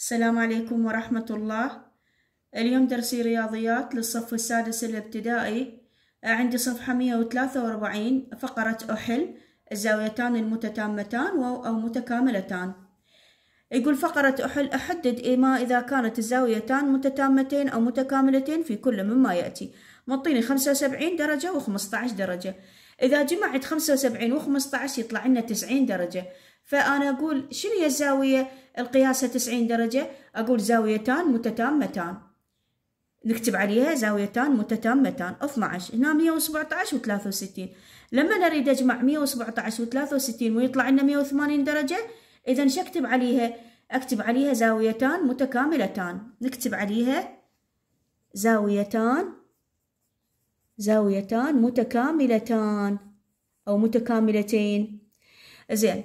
السلام عليكم ورحمة الله اليوم درسي رياضيات للصف السادس الابتدائي عندي صفحة 143 فقرة أحل الزاويتان المتتامتان أو متكاملتان يقول فقرة أحل أحدد إيه ما إذا كانت الزاويتان متتامتين أو متكاملتين في كل مما يأتي معطيني 75 درجة و15 درجة إذا جمعت 75 و15 يطلع لنا 90 درجة فأنا أقول شنو هي الزاوية القياسة 90 درجة أقول زاويتان متتامتان نكتب عليها زاويتان متتامتان 12 هنا 117 و 63 لما نريد أجمع 117 و 63 ويطلع لنا 180 درجة إذا شكتب عليها أكتب عليها زاويتان متكاملتان نكتب عليها زاويتان زاويتان متكاملتان أو متكاملتين زين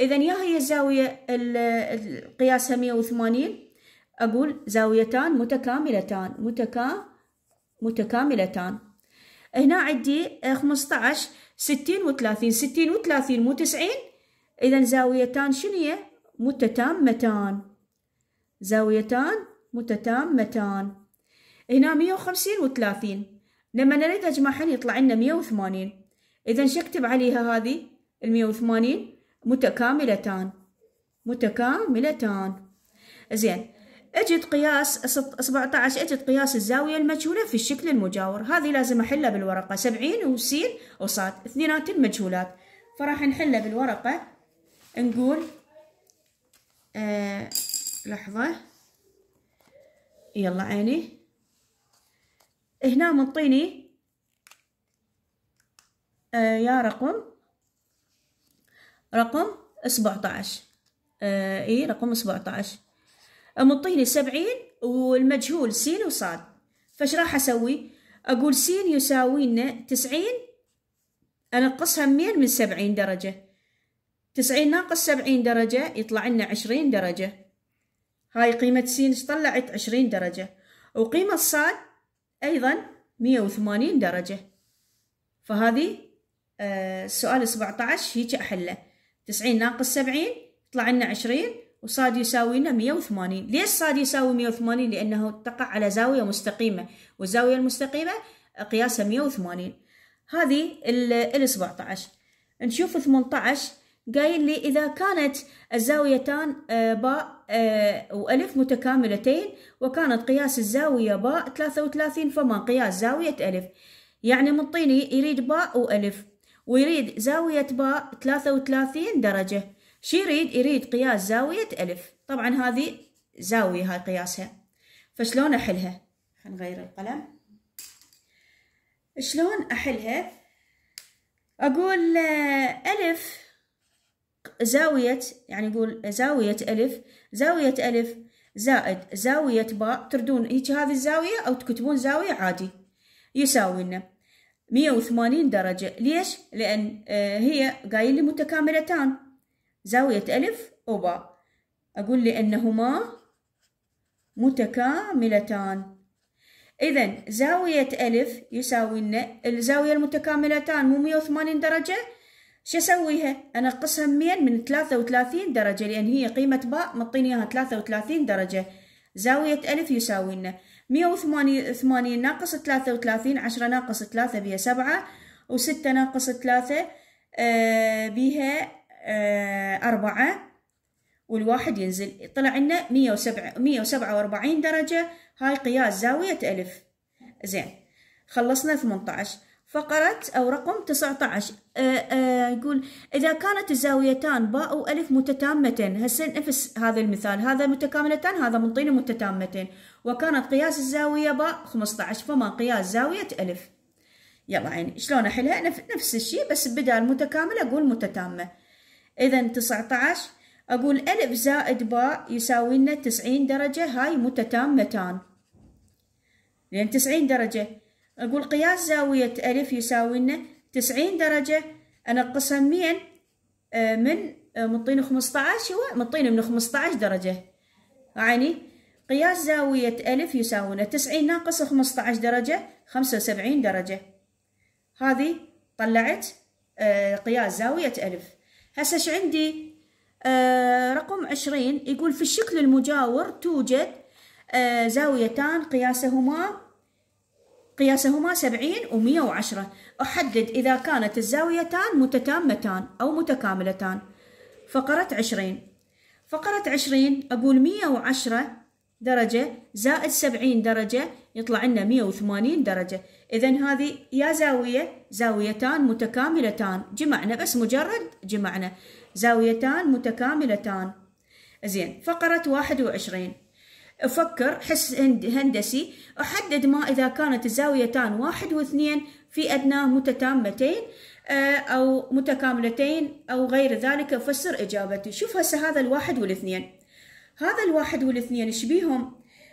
اذا يا هي الزاويه القياسها 180 اقول زاويتان متكاملتان متكا متكاملتان هنا عندي 15 60 و30 60 و30 مو 90 اذا زاويتان شنو هي متتامتان زاويتان متتامتان هنا 150 و30 لما نريد اجمعهن يطلع لنا 180 اذا شو اكتب عليها هذه ال 180 متكاملتان متكاملتان زين اجد قياس 17 اجد قياس الزاوية المجهولة في الشكل المجاور هذه لازم احلها بالورقة 70 وسين وصاد اثنيناتهم مجهولات فراح نحلها بالورقة نقول آه لحظة يلا عيني هنا منطيني آه يا رقم رقم 17 آه، اي رقم 17 مطيني 70 سبعين والمجهول سين وصاد فاش راح اسوي اقول سين يساوي لنا تسعين انقصها مين من سبعين درجة تسعين ناقص سبعين درجة يطلع لنا عشرين درجة هاي قيمة سين طلعت عشرين درجة وقيمة صاد أيضا مية وثمانين درجة فهذه السؤال آه، 17 هيك أحله تسعين ناقص سبعين يطلع لنا عشرين وصاد يساوي لنا مية وثمانين ليش صاد يساوي مية وثمانين لأنه تقع على زاوية مستقيمة والزاوية المستقيمة قياسها مية وثمانين هذه السبعة عشر نشوف ثمنتعش قايل لي إذا كانت الزاويتان آه، باء آه، وألف متكاملتين وكانت قياس الزاوية باء ثلاثة وثلاثين فما قياس زاوية ألف يعني مطيني يريد باء وألف ويريد زاوية باء 33 درجة شي يريد يريد قياس زاوية ألف طبعا هذه زاوية هاي قياسها فشلون أحلها نغير القلم شلون أحلها أقول آه، ألف زاوية يعني يقول زاوية ألف زاوية ألف زائد زاوية باء تردون هيك هذه الزاوية أو تكتبون زاوية عادي يساوي لنا 180 درجة ليش؟ لأن آه، هي قايل لي متكاملتان زاوية ألف وباء أقول لأنهما متكاملتان إذا زاوية ألف يساوي لنا الزاوية المتكاملتان مو 180 درجة شو أسويها؟ أنقصها مين من وثلاثين درجة لأن هي قيمة باء مطيني إياها 33 درجة زاوية ألف يساوي مية وثمانين ناقص ثلاثة وثلاثين عشرة ناقص ثلاثة بها سبعة وستة ناقص ثلاثة آه، بها آه، أربعة والواحد ينزل طلع لنا مية وسبعة مية وسبعة وأربعين درجة هاي قياس زاوية ألف زين خلصنا ثمنتعش فقرة أو رقم 19 آآ آآ يقول إذا كانت الزاويتان باء وألف متتامتين هسه نفس هذا المثال هذا متكاملتان هذا من طين متتامتين وكانت قياس الزاوية باء 15 فما قياس زاوية ألف يلا عيني شلون أحلها نفس الشيء بس بدال متكاملة أقول متتامة إذا 19 أقول ألف زائد باء يساوي لنا 90 درجة هاي متتامتان لأن 90 درجة أقول قياس زاوية ألف يساوي لنا تسعين درجة أنقصها مية آه، من آه، من مطين خمسة عشر هو من من خمسة عشر درجة يعني قياس زاوية ألف يساوي تسعين ناقص خمسة عشر درجة خمسة وسبعين درجة هذه طلعت آه، قياس زاوية ألف هسه ش عندي رقم عشرين يقول في الشكل المجاور توجد زاويتان قياسهما قياسهما 70 و110 أحدد إذا كانت الزاويتان متتامتان أو متكاملتان فقرة 20 فقرة 20 أقول 110 درجة زائد 70 درجة يطلع لنا 180 درجة إذا هذه يا زاوية زاويتان متكاملتان جمعنا بس مجرد جمعنا زاويتان متكاملتان زين فقرة 21 أفكر حس هندسي أحدد ما إذا كانت الزاويتان واحد واثنين في أدناه متتامتين آه، أو متكاملتين أو غير ذلك أفسر إجابتي شوف هسه هذا الواحد والاثنين هذا الواحد والاثنين ايش بيهم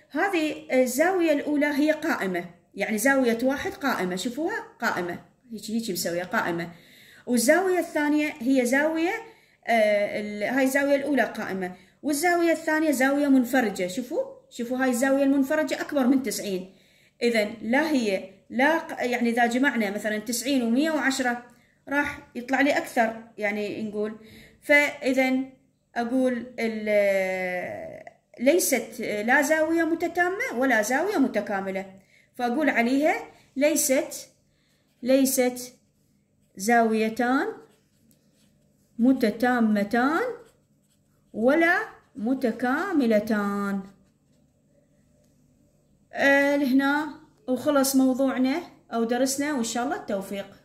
هذه الزاوية الأولى هي قائمة يعني زاوية واحد قائمة شوفوها قائمة هيك هيك مسوية قائمة والزاوية الثانية هي زاوية آه هاي الزاوية الأولى قائمة والزاوية الثانية زاوية منفرجة شوفوا شوفوا هاي الزاوية المنفرجة أكبر من 90 إذا لا هي لا يعني إذا جمعنا مثلا 90 و110 راح يطلع لي أكثر يعني نقول فإذا أقول ليست لا زاوية متتامة ولا زاوية متكاملة فأقول عليها ليست ليست زاويتان متتامتان ولا متكاملتان آه لهنا وخلص موضوعنا أو درسنا وإن شاء الله التوفيق